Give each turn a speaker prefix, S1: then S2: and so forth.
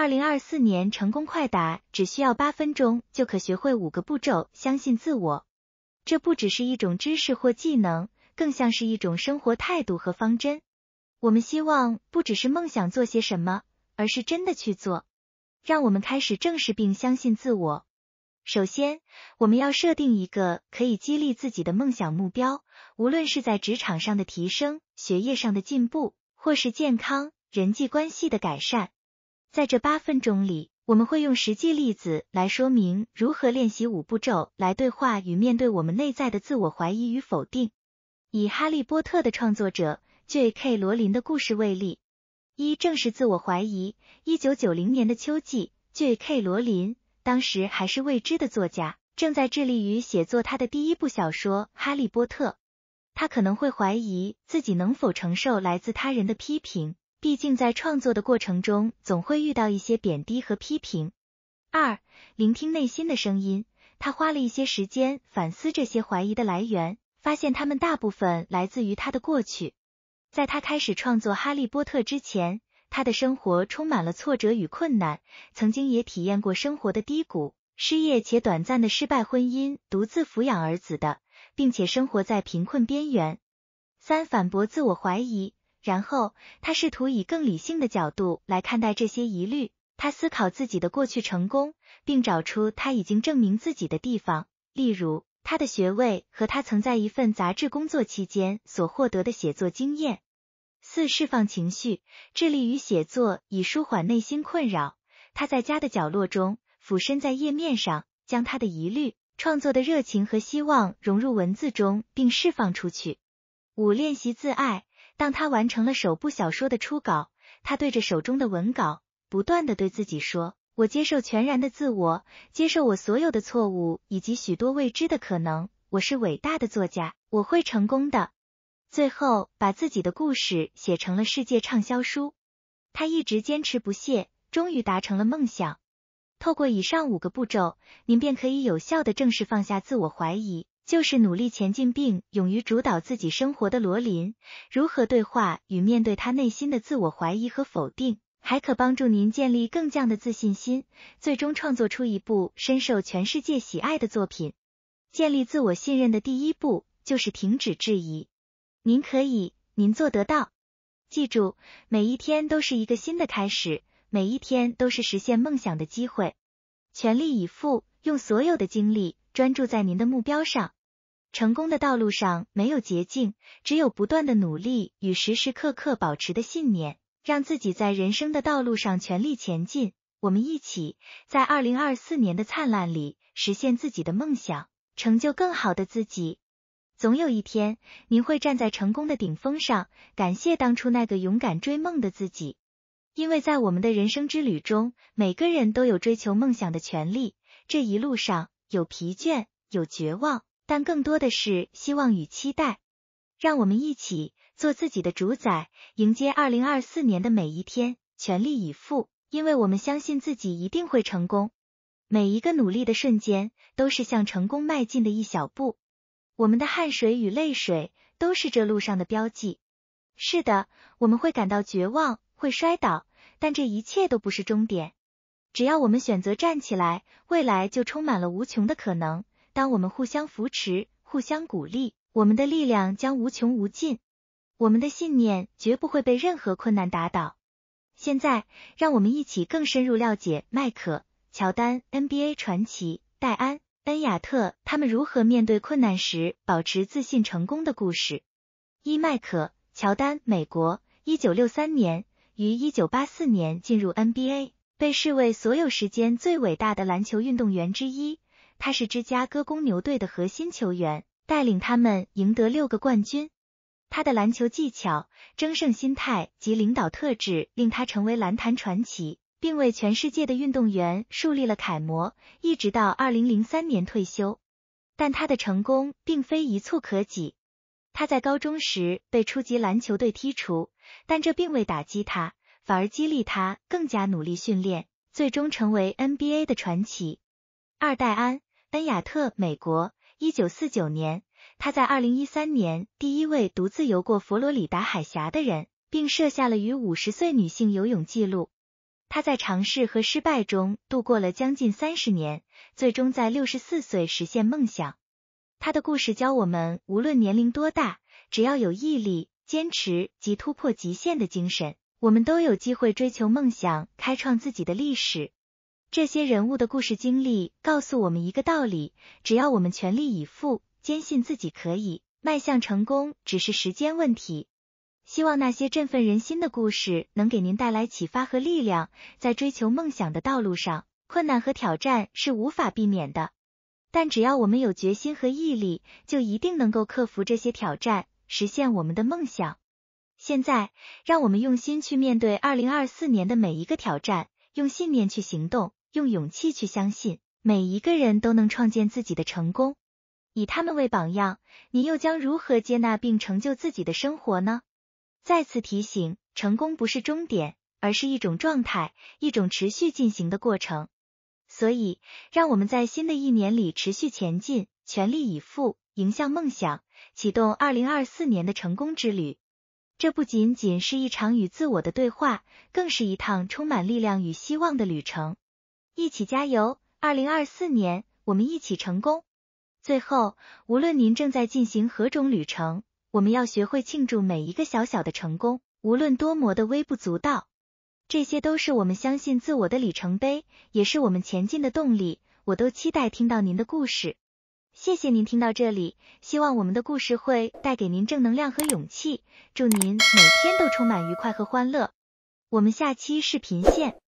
S1: 二零二四年成功快打只需要八分钟就可学会五个步骤。相信自我，这不只是一种知识或技能，更像是一种生活态度和方针。我们希望不只是梦想做些什么，而是真的去做。让我们开始正视并相信自我。首先，我们要设定一个可以激励自己的梦想目标，无论是在职场上的提升、学业上的进步，或是健康、人际关系的改善。在这八分钟里，我们会用实际例子来说明如何练习五步骤来对话与面对我们内在的自我怀疑与否定。以《哈利波特》的创作者 J.K. 罗琳的故事为例：一、正是自我怀疑。一九九零年的秋季，J.K. 罗琳当时还是未知的作家，正在致力于写作他的第一部小说《哈利波特》。他可能会怀疑自己能否承受来自他人的批评。毕竟，在创作的过程中，总会遇到一些贬低和批评。二、聆听内心的声音，他花了一些时间反思这些怀疑的来源，发现他们大部分来自于他的过去。在他开始创作《哈利波特》之前，他的生活充满了挫折与困难，曾经也体验过生活的低谷，失业且短暂的失败婚姻，独自抚养儿子的，并且生活在贫困边缘。三、反驳自我怀疑。然后，他试图以更理性的角度来看待这些疑虑。他思考自己的过去成功，并找出他已经证明自己的地方，例如他的学位和他曾在一份杂志工作期间所获得的写作经验。四、释放情绪，致力于写作以舒缓内心困扰。他在家的角落中俯身在页面上，将他的疑虑、创作的热情和希望融入文字中，并释放出去。五、练习自爱。当他完成了首部小说的初稿，他对着手中的文稿，不断的对自己说：“我接受全然的自我，接受我所有的错误以及许多未知的可能。我是伟大的作家，我会成功的。”最后，把自己的故事写成了世界畅销书。他一直坚持不懈，终于达成了梦想。透过以上五个步骤，您便可以有效的正式放下自我怀疑。就是努力前进并勇于主导自己生活的罗琳，如何对话与面对他内心的自我怀疑和否定，还可帮助您建立更强的自信心，最终创作出一部深受全世界喜爱的作品。建立自我信任的第一步就是停止质疑，您可以，您做得到。记住，每一天都是一个新的开始，每一天都是实现梦想的机会。全力以赴，用所有的精力专注在您的目标上。成功的道路上没有捷径，只有不断的努力与时时刻刻保持的信念，让自己在人生的道路上全力前进。我们一起在二零二四年的灿烂里实现自己的梦想，成就更好的自己。总有一天，您会站在成功的顶峰上，感谢当初那个勇敢追梦的自己。因为在我们的人生之旅中，每个人都有追求梦想的权利。这一路上有疲倦，有绝望。但更多的是希望与期待，让我们一起做自己的主宰，迎接二零二四年的每一天，全力以赴，因为我们相信自己一定会成功。每一个努力的瞬间，都是向成功迈进的一小步。我们的汗水与泪水，都是这路上的标记。是的，我们会感到绝望，会摔倒，但这一切都不是终点。只要我们选择站起来，未来就充满了无穷的可能。当我们互相扶持、互相鼓励，我们的力量将无穷无尽，我们的信念绝不会被任何困难打倒。现在，让我们一起更深入了解迈克乔丹、NBA 传奇戴安恩雅特他们如何面对困难时保持自信、成功的故事。一、迈克乔丹，美国，一九六三年于一九八四年进入 NBA，被视为所有时间最伟大的篮球运动员之一。他是芝加哥公牛队的核心球员，带领他们赢得六个冠军。他的篮球技巧、争胜心态及领导特质令他成为篮坛传奇，并为全世界的运动员树立了楷模。一直到二零零三年退休，但他的成功并非一蹴可及。他在高中时被初级篮球队踢除，但这并未打击他，反而激励他更加努力训练，最终成为 NBA 的传奇。二戴安。恩雅特，美国，一九四九年，他在二零一三年第一位独自游过佛罗里达海峡的人，并设下了与五十岁女性游泳记录。他在尝试和失败中度过了将近三十年，最终在六十四岁实现梦想。他的故事教我们，无论年龄多大，只要有毅力、坚持及突破极限的精神，我们都有机会追求梦想，开创自己的历史。这些人物的故事经历告诉我们一个道理：只要我们全力以赴，坚信自己可以迈向成功，只是时间问题。希望那些振奋人心的故事能给您带来启发和力量。在追求梦想的道路上，困难和挑战是无法避免的，但只要我们有决心和毅力，就一定能够克服这些挑战，实现我们的梦想。现在，让我们用心去面对二零二四年的每一个挑战，用信念去行动。用勇气去相信，每一个人都能创建自己的成功。以他们为榜样，你又将如何接纳并成就自己的生活呢？再次提醒，成功不是终点，而是一种状态，一种持续进行的过程。所以，让我们在新的一年里持续前进，全力以赴，迎向梦想，启动二零二四年的成功之旅。这不仅仅是一场与自我的对话，更是一趟充满力量与希望的旅程。一起加油！二零二四年，我们一起成功。最后，无论您正在进行何种旅程，我们要学会庆祝每一个小小的成功，无论多么的微不足道。这些都是我们相信自我的里程碑，也是我们前进的动力。我都期待听到您的故事。谢谢您听到这里，希望我们的故事会带给您正能量和勇气。祝您每天都充满愉快和欢乐。我们下期视频见。